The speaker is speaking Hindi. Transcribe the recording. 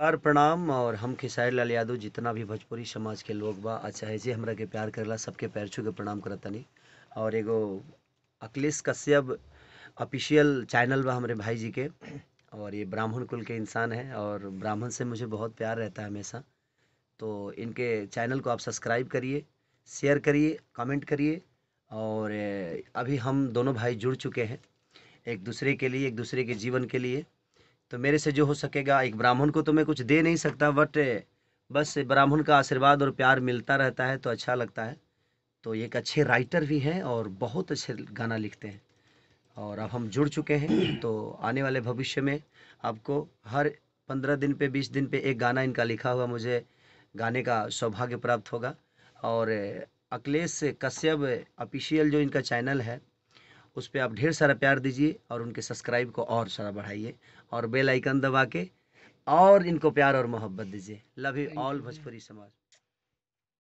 और प्रणाम और हम खेसारी लाल यादव जितना भी भोजपुरी समाज के लोग बा अच्छा है जी हमरा के प्यार करला सबके पैर छू के प्रणाम करतनी और एगो अखिलेश कश्यप ऑफिशियल चैनल बा हमारे भाई जी के और ये ब्राह्मण कुल के इंसान हैं और ब्राह्मण से मुझे बहुत प्यार रहता है हमेशा तो इनके चैनल को आप सब्सक्राइब करिए शेयर करिए कमेंट करिए और अभी हम दोनों भाई जुड़ चुके हैं एक दूसरे के लिए एक दूसरे के जीवन के लिए तो मेरे से जो हो सकेगा एक ब्राह्मण को तो मैं कुछ दे नहीं सकता बट eh, बस ब्राह्मण का आशीर्वाद और प्यार मिलता रहता है तो अच्छा लगता है तो एक अच्छे राइटर भी हैं और बहुत अच्छे गाना लिखते हैं और अब हम जुड़ चुके हैं तो आने वाले भविष्य में आपको हर पंद्रह दिन पे बीस दिन पे एक गाना इनका लिखा हुआ मुझे गाने का सौभाग्य प्राप्त होगा और eh, अखिलेश कश्यप ऑफिशियल जो इनका चैनल है उस पर आप ढेर सारा प्यार दीजिए और उनके सब्सक्राइब को और सारा बढ़ाइए और बेल आइकन दबा के और इनको प्यार और मोहब्बत दीजिए लव यू ऑल भोजपुरी समाज